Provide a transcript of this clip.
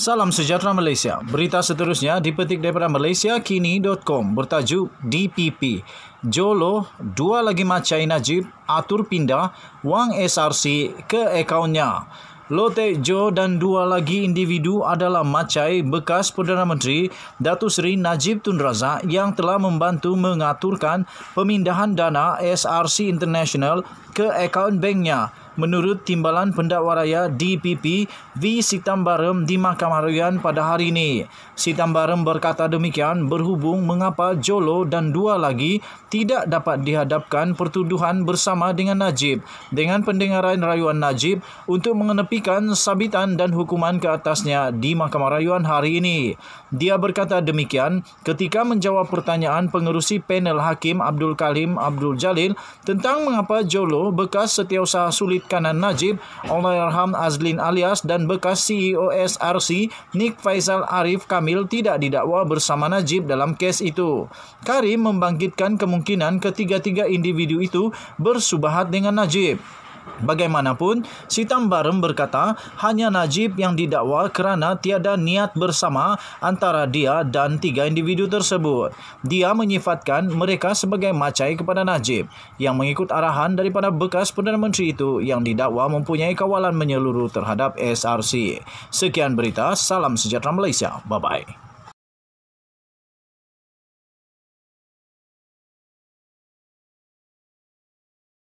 Salam sejahtera Malaysia. Berita seterusnya dipetik daripada malaysiakini.com bertajuk DPP. Jolo, dua lagi macai Najib atur pindah wang SRC ke akaunnya. Lote Jo dan dua lagi individu adalah macai bekas Perdana Menteri Datu Seri Najib Tun Razak yang telah membantu mengaturkan pemindahan dana SRC International ke akaun banknya menurut Timbalan Pendakwa Raya DPP V. Sitambarem di Mahkamah Harian pada hari ini. Sitambarem berkata demikian berhubung mengapa Jolo dan dua lagi tidak dapat dihadapkan pertuduhan bersama dengan Najib dengan pendengaran rayuan Najib untuk mengenepikan sabitan dan hukuman ke atasnya di Mahkamah Rayuan hari ini. Dia berkata demikian ketika menjawab pertanyaan pengerusi panel hakim Abdul Kalim Abdul Jalil tentang mengapa Jolo bekas setiausaha sulit kanan Najib, Allahyarham Azlin alias dan bekas CEO SRC Nick Faisal Arif Kamil tidak didakwa bersama Najib dalam kes itu. Karim membangkitkan kemungkinan ketiga-tiga individu itu bersubahat dengan Najib. Bagaimanapun, Sitam Sitambaram berkata hanya Najib yang didakwa kerana tiada niat bersama antara dia dan tiga individu tersebut. Dia menyifatkan mereka sebagai macai kepada Najib yang mengikut arahan daripada bekas Perdana Menteri itu yang didakwa mempunyai kawalan menyeluruh terhadap SRC. Sekian berita, salam sejahtera Malaysia. Bye-bye.